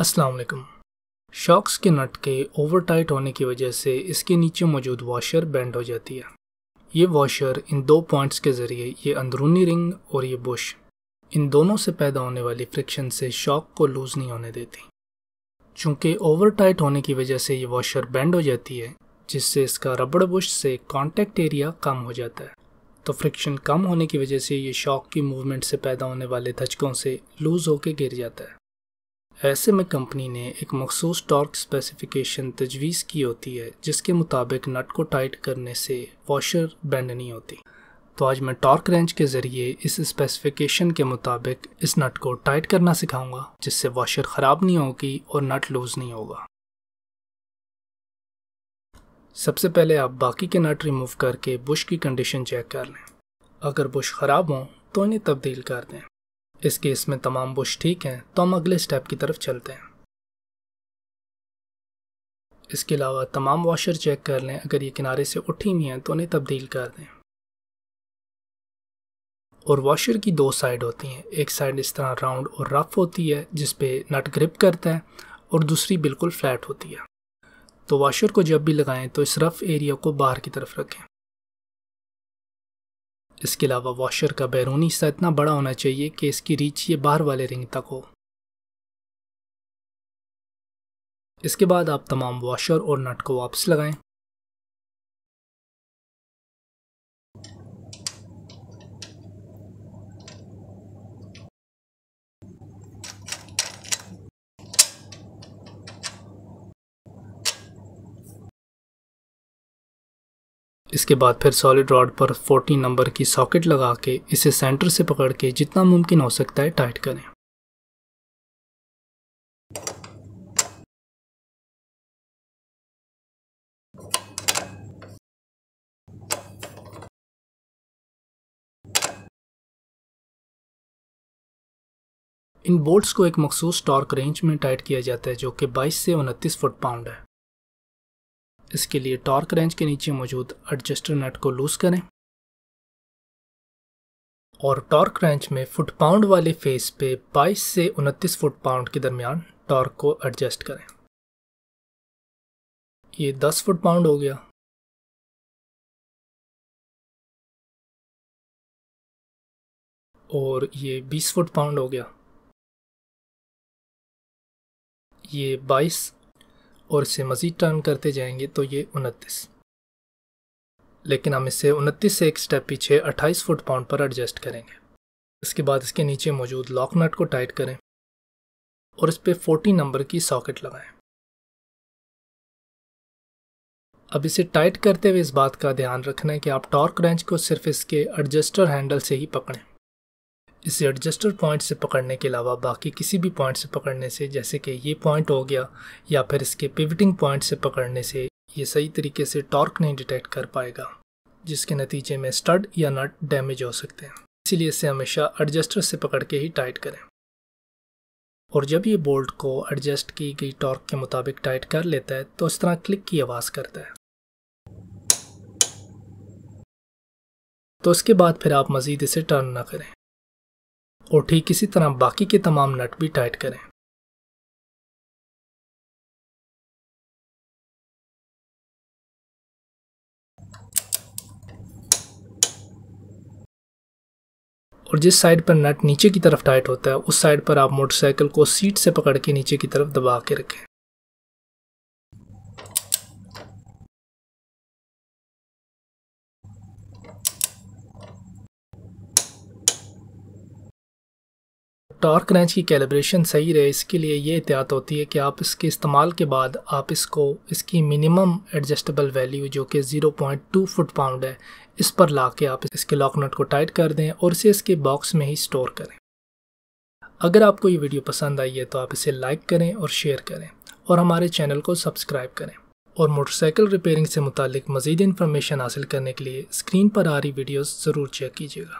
अस्सलाम वालेकुम शॉक्स के नट के ओवर टाइट होने की वजह से इसके नीचे मौजूद वॉशर बेंड हो जाती है ये वॉशर इन दो पॉइंट्स के ज़रिए ये अंदरूनी रिंग और ये बुश इन दोनों से पैदा होने वाली फ्रिक्शन से शॉक को लूज़ नहीं होने देती चूँकि ओवर टाइट होने की वजह से ये वॉशर बेंड हो जाती है जिससे इसका रबड़ बुश से कॉन्टेक्ट एरिया कम हो जाता है तो फ्रिक्शन कम होने की वजह से ये शॉक की मूवमेंट से पैदा होने वाले धचकों से लूज़ होकर गिर जाता है ऐसे में कंपनी ने एक मखसूस टॉर्क स्पेसिफिकेशन तजवीज़ की होती है जिसके मुताबिक नट को टाइट करने से वॉशर बैंड नहीं होती तो आज मैं टॉर्क रेंज के ज़रिए इस स्पेसिफिकेशन के मुताबिक इस नट को टाइट करना सिखाऊंगा जिससे वॉशर ख़राब नहीं होगी और नट लूज़ नहीं होगा सबसे पहले आप बाकी के नट रिमूव करके बुश की कंडीशन चेक कर लें अगर बुश ख़राब हों तो इन्हें तब्दील कर दें इस केस में तमाम बुश ठीक हैं तो हम अगले स्टेप की तरफ चलते हैं इसके अलावा तमाम वॉशर चेक कर लें अगर ये किनारे से उठी हुई हैं तो उन्हें तब्दील कर दें और वॉशर की दो साइड होती हैं एक साइड इस तरह राउंड और रफ होती है जिस पे नट ग्रिप करता है और दूसरी बिल्कुल फ्लैट होती है तो वॉशर को जब भी लगाएं तो इस रफ एरिया को बाहर की तरफ रखें इसके अलावा वॉशर का बैरूनी हिस्सा इतना बड़ा होना चाहिए कि इसकी रीच ये बाहर वाले रिंग तक हो इसके बाद आप तमाम वॉशर और नट को वापस लगाएं इसके बाद फिर सॉलिड रॉड पर 14 नंबर की सॉकेट लगा के इसे सेंटर से पकड़ के जितना मुमकिन हो सकता है टाइट करें इन बोल्ट्स को एक मखसूस टॉर्क रेंज में टाइट किया जाता है जो कि 22 से 29 फुट पाउंड है इसके लिए टॉर्क रेंच के नीचे मौजूद एडजस्टर नट को लूज करें और टॉर्क रेंच में फुट पाउंड वाले फेस पे 22 से 29 फुट पाउंड के दरमियान टॉर्क को एडजस्ट करें ये 10 फुट पाउंड हो गया और ये 20 फुट पाउंड हो गया ये और इसे मज़ीद टर्न करते जाएंगे तो ये उनतीस लेकिन हम इसे उनतीस से एक स्टेप पीछे अट्ठाईस फुट पाउंड पर एडजस्ट करेंगे इसके बाद इसके नीचे मौजूद लॉक नट को टाइट करें और इस पर फोर्टी नंबर की सॉकेट लगाएं अब इसे टाइट करते हुए इस बात का ध्यान रखना है कि आप टॉर्क रेंच को सिर्फ इसके एडजस्टर हैंडल से ही पकड़ें इसे एडजस्टर पॉइंट से पकड़ने के अलावा बाकी किसी भी पॉइंट से पकड़ने से जैसे कि ये पॉइंट हो गया या फिर इसके पिविटिंग पॉइंट से पकड़ने से ये सही तरीके से टॉर्क नहीं डिटेक्ट कर पाएगा जिसके नतीजे में स्टड या नट डैमेज हो सकते हैं इसीलिए इसे हमेशा एडजस्टर से पकड़ के ही टाइट करें और जब ये बोल्ट को एडजस्ट की गई टॉर्क के मुताबिक टाइट कर लेता है तो इस तरह क्लिक की आवाज़ करता है तो उसके बाद फिर आप मज़ीद इसे टर्न ना करें और ठीक इसी तरह बाकी के तमाम नट भी टाइट करें और जिस साइड पर नट नीचे की तरफ टाइट होता है उस साइड पर आप मोटरसाइकिल को सीट से पकड़ के नीचे की तरफ दबा के रखें टॉर्क रेंच की कैलिब्रेशन सही रहे इसके लिए ये एहतियात होती है कि आप इसके इस्तेमाल के बाद आप इसको इसकी मिनिमम एडजस्टेबल वैल्यू जो कि 0.2 फुट पाउंड है इस पर ला के आप इसके लॉकनट को टाइट कर दें और इसे इसके बॉक्स में ही स्टोर करें अगर आपको ये वीडियो पसंद आई है तो आप इसे लाइक करें और शेयर करें और हमारे चैनल को सब्सक्राइब करें और मोटरसाइकिल रिपेयरिंग से मुतल मज़ीद इन्फॉर्मेशन हासिल करने के लिए स्क्रीन पर आ रही वीडियोज़ ज़रूर चेक कीजिएगा